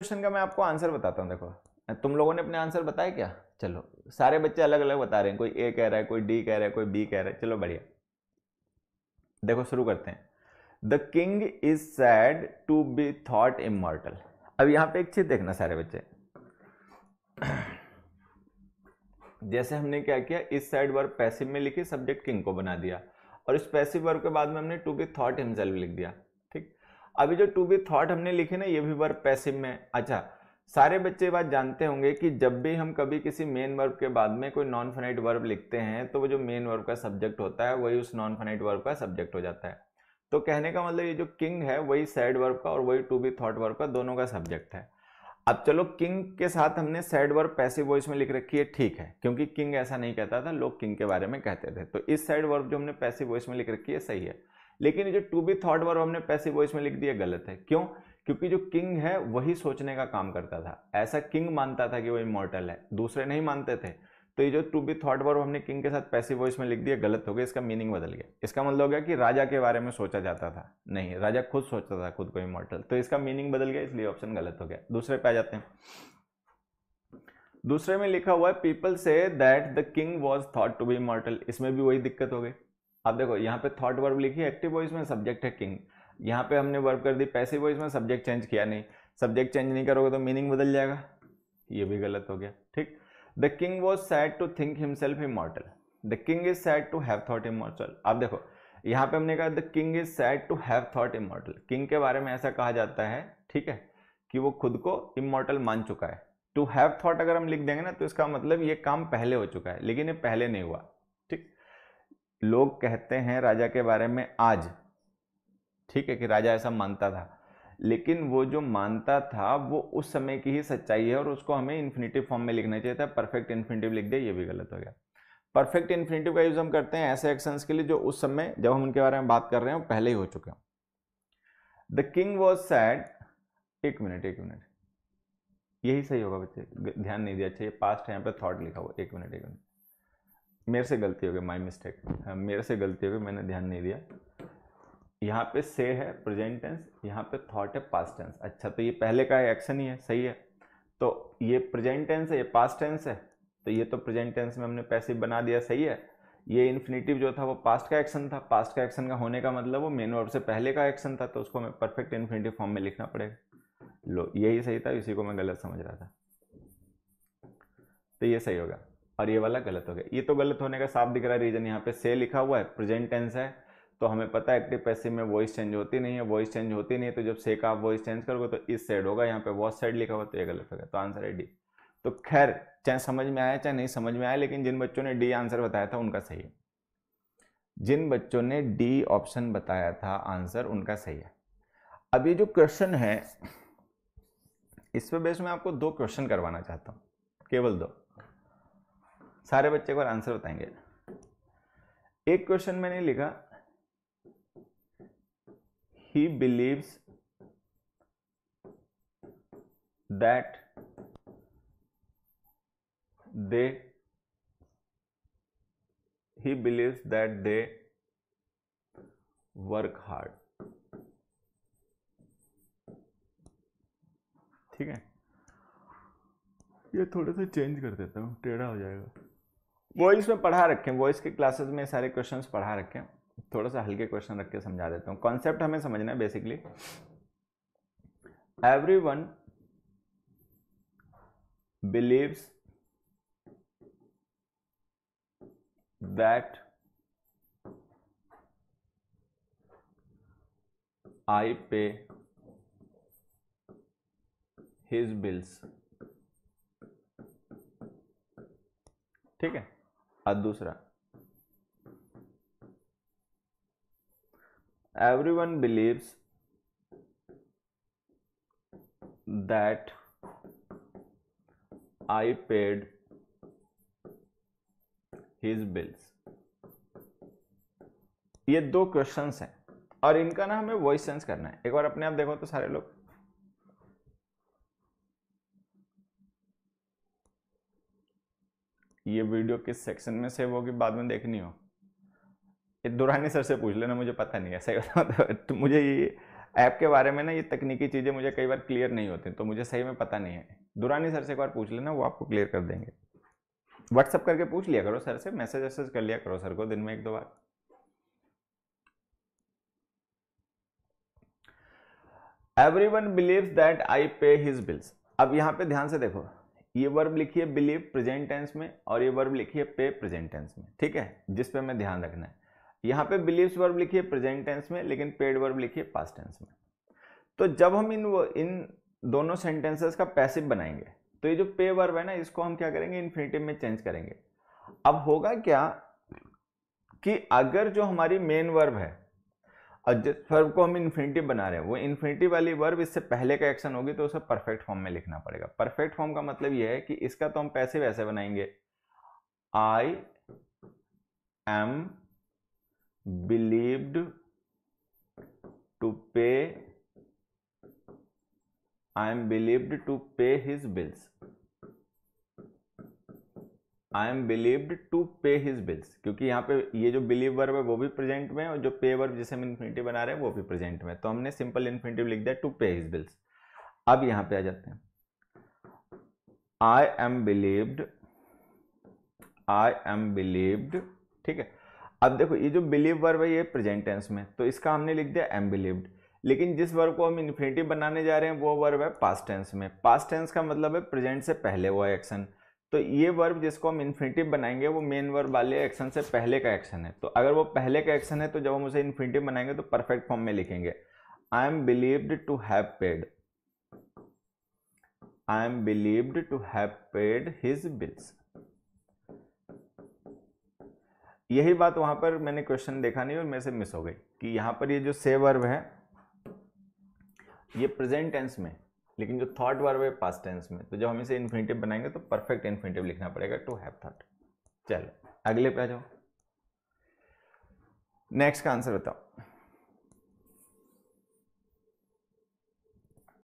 question का मैं आपको आंसर बताता हूँ देखो तुम लोगों ने अपने आंसर बताए क्या चलो सारे बच्चे अलग अलग बता रहे हैं कोई ए कह रहा है कोई डी कह रहा है कोई बी कह रहा है चलो बढ़िया देखो शुरू करते हैं the king is said to be thought immortal अब यहाँ पे एक चीज देखना सारे बच्चे जैसे हमने क्या किया इस साइड वर्ब पैसिव में लिखी सब्जेक्ट किंग को बना दिया और इस पैसिव वर्ब के बाद में हमने टू बी थॉट हिमसेल्फ लिख दिया अभी जो टू बी थॉट हमने लिखे ना ये भी वर्ब पैसिव में अच्छा सारे बच्चे बात जानते होंगे कि जब भी हम कभी किसी मेन वर्ब के बाद में कोई नॉन फनाइट वर्ब लिखते हैं तो वो जो मेन वर्ब का सब्जेक्ट होता है वही उस नॉन फनाइट वर्ब का सब्जेक्ट हो जाता है तो कहने का मतलब ये जो किंग है वही सैड वर्ब का और वही टू बी थॉट वर्ब का दोनों का सब्जेक्ट है अब चलो किंग के साथ हमने सैड वर्ब पैसिव वॉइस में लिख रखी है ठीक है क्योंकि किंग ऐसा नहीं कहता था लोग किंग के बारे में कहते थे तो इस सैड वर्ब जो हमने पैसिव वॉइस में लिख रखी है सही है लेकिन ये जो टू बी थॉट वर्ब हमने पैसिव वॉइस में लिख दिया गलत है क्यों क्योंकि जो किंग है वही सोचने का काम करता था ऐसा किंग मानता था कि वो इमोर्टल है दूसरे नहीं मानते थे तो ये जो टू बी थॉट वर्ब हमने किंग के साथ पैसिव वॉइस में लिख दिया गलत हो गया इसका मीनिंग बदल गया इसका मतलब हो गया कि राजा के बारे में सोचा जाता था नहीं राजा खुद सोचता था खुद को इमोर्टल तो इसका मीनिंग बदल गया इसलिए ऑप्शन गलत हो गया दूसरे पे आ जाते हैं दूसरे में लिखा हुआ है पीपल से that the king was thought to be immortal इसमें भी वही दिक्कत हो गई आप देखो यहाँ पे थॉट वर्ब लिखी एक्टिव वॉइस में सब्जेक्ट है किंग यहाँ पे हमने वर्ब कर दी पैसिव वॉइस में सब्जेक्ट चेंज किया नहीं सब्जेक्ट चेंज नहीं करोगे तो मीनिंग बदल जाएगा ये भी गलत हो गया ठीक the king was said to think himself immortal the king is said to have thought immortal आप देखो यहाँ पे हमने कहा the king is said to have thought immortal king के बारे में ऐसा कहा जाता है ठीक है कि वो खुद को इमोर्टल मान चुका है टू हैव थॉट अगर हम लिख देंगे ना तो इसका मतलब ये काम पहले हो चुका है लेकिन ये पहले नहीं हुआ ठीक लोग कहते हैं राजा के बारे में आज ठीक है कि राजा ऐसा मानता था लेकिन वो जो मानता था वो उस समय की ही सच्चाई है और उसको हमें इन्फिनेटिव फॉर्म में लिखना चाहिए था परफेक्ट इन्फिनेटिव लिख दे ये भी गलत हो गया परफेक्ट इन्फिनेटिव का यूज़ हम करते हैं ऐसे एक्शंस के लिए जो उस समय जब हम उनके बारे में बात कर रहे हैं पहले ही हो चुके हैं द किंग वॉज सैड एक मिनट एक मिनट यही सही होगा बच्चे ध्यान नहीं दिया अच्छा ये पास्ट है यहाँ पर थॉट लिखा हुआ एक मिनट एक मिनट मेरे से गलती हो गई माई हाँ, मिस्टेक मेरे से गलती हो गई मैंने ध्यान नहीं दिया यहाँ पे से है प्रेजेंट टेंस यहाँ पे थॉट है पास्ट टेंस अच्छा तो ये पहले का एक्शन ही है सही है तो ये प्रेजेंट टेंस है ये पास्ट टेंस है तो ये तो प्रेजेंट टेंस में हमने पैसे बना दिया सही है ये इन्फिनेटिव जो था वो पास्ट का एक्शन था पास्ट का एक्शन का होने का मतलब वो मेन वर्ब से पहले का एक्शन था तो उसको हमें परफेक्ट इन्फिनेटिव फॉर्म में लिखना पड़ेगा लो यही सही था इसी को मैं गलत समझ रहा था तो ये सही होगा और ये वाला गलत हो गया ये तो गलत होने का साफ दिख रहा रीजन यहाँ पे से लिखा हुआ है प्रेजेंट टेंस है तो हमें पता है एक्टिव पैसिव में वॉइस चेंज होती नहीं है वॉइस चेंज होती नहीं है तो जब से का आप वॉइस चेंज करोगे तो इस साइड होगा यहाँ पे वॉस साइड लिखा हुआ तो ये गलत होगा तो आंसर है डी तो खैर चाहे समझ में आया चाहे नहीं समझ में आया लेकिन जिन बच्चों ने डी आंसर बताया था उनका सही है जिन बच्चों ने डी ऑप्शन बताया था आंसर उनका सही है अब ये जो क्वेश्चन है इस पे बेस में आपको दो क्वेश्चन करवाना चाहता हूँ केवल दो सारे बच्चे को आंसर बताएंगे एक क्वेश्चन मैंने लिखा ही believes that they he believe that they work hard ठीक है ये थोड़ा सा चेंज कर देता हूँ टेढ़ा हो जाएगा वॉइस में पढ़ा रखें वॉइस के क्लासेस में सारे क्वेश्चंस पढ़ा रखें थोड़ा सा हल्के क्वेश्चन रख के समझा देता हूँ कॉन्सेप्ट हमें समझना है basically every one believes that I pay his bills ठीक है और दूसरा one believe that I paid his bills ये दो क्वेश्चन हैं और इनका ना हमें वॉइस सेंस करना है एक बार अपने आप देखो तो सारे लोग ये वीडियो किस सेक्शन में सेव होगी बाद में देखनी हो दुरानी सर से पूछ लेना मुझे पता नहीं है सही बता तो मुझे ये ऐप के बारे में ना ये तकनीकी चीज़ें मुझे कई बार क्लियर नहीं होती तो मुझे सही में पता नहीं है दुरानी सर से एक बार पूछ लेना वो आपको क्लियर कर देंगे व्हाट्सअप करके पूछ लिया करो सर से मैसेज वैसेज कर लिया करो सर को दिन में एक दो बार every one believe that I pay his bills अब यहाँ पे ध्यान से देखो ये वर्ब लिखिए बिलीव प्रेजेंट टेंस में और ये वर्ब लिखिए पे प्रेजेंट टेंस में ठीक है जिस पे हमें ध्यान रखना है यहाँ पे बिलीव्स वर्ब लिखिए प्रेजेंट टेंस में लेकिन पेड वर्ब लिखिए पास्ट टेंस में तो जब हम इन इन दोनों सेंटेंसेस का पैसिव बनाएंगे तो ये जो पे वर्ब है ना इसको हम क्या करेंगे इन्फिनेटिव में चेंज करेंगे अब होगा क्या कि अगर जो हमारी मेन वर्ब है और जिस वर्ब को हम इन्फिनिटिव बना रहे हैं वो इन्फिनिटिव वाली वर्ब इससे पहले का एक्शन होगी तो उसे परफेक्ट फॉर्म में लिखना पड़ेगा परफेक्ट फॉर्म का मतलब ये है कि इसका तो हम पैसे वैसे बनाएंगे आई am believed to pay I am believed to pay his bills I am believed to pay his bills क्योंकि यहाँ पे ये जो बिलीव वर्ब है वो भी प्रेजेंट में और जो पे वर्ब जिसे हम इन्फिनेटिव बना रहे हैं वो भी प्रेजेंट में तो हमने सिंपल इन्फिनेटिव लिख दिया टू पे हिज बिल्स अब यहाँ पे आ जाते हैं I am believed I am believed ठीक है अब देखो ये जो बिलीव वर्ब है ये प्रेजेंट टेंस में तो इसका हमने लिख दिया एम बिलीव्ड लेकिन जिस वर्ब को हम इन्फिनेटिव बनाने जा रहे हैं वो वर्ब है पास्ट टेंस में पास्ट टेंस का मतलब है प्रेजेंट से पहले वो एक्शन है तो ये वर्ब जिसको हम इन्फिनेटिव बनाएंगे वो मेन वर्ब वाले एक्शन से पहले का एक्शन है तो अगर वो पहले का एक्शन है तो जब हम उसे इन्फिनेटिव बनाएंगे तो परफेक्ट फॉर्म में लिखेंगे I am believed to have paid I am believed to have paid his bills यही बात वहां पर मैंने क्वेश्चन देखा नहीं और मेरे से मिस हो गई कि यहां पर ये जो से वर्ब है ये प्रेजेंट टेंस में लेकिन जो थॉट वर्ब है पास्ट टेंस में तो जब हम इसे इन्फिनेटिव बनाएंगे तो परफेक्ट इन्फिनेटिव लिखना पड़ेगा टू हैव थॉट चलो अगले पे आ जाओ नेक्स्ट का आंसर बताओ